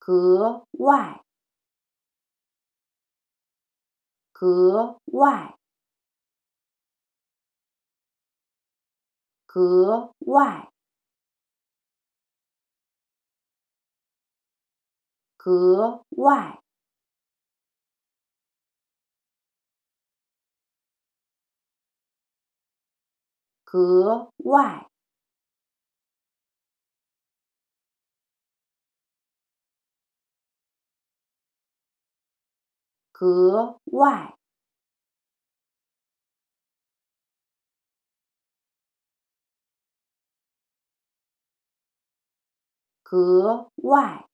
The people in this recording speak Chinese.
格外，格外，格外，格外，格外。格外，格外。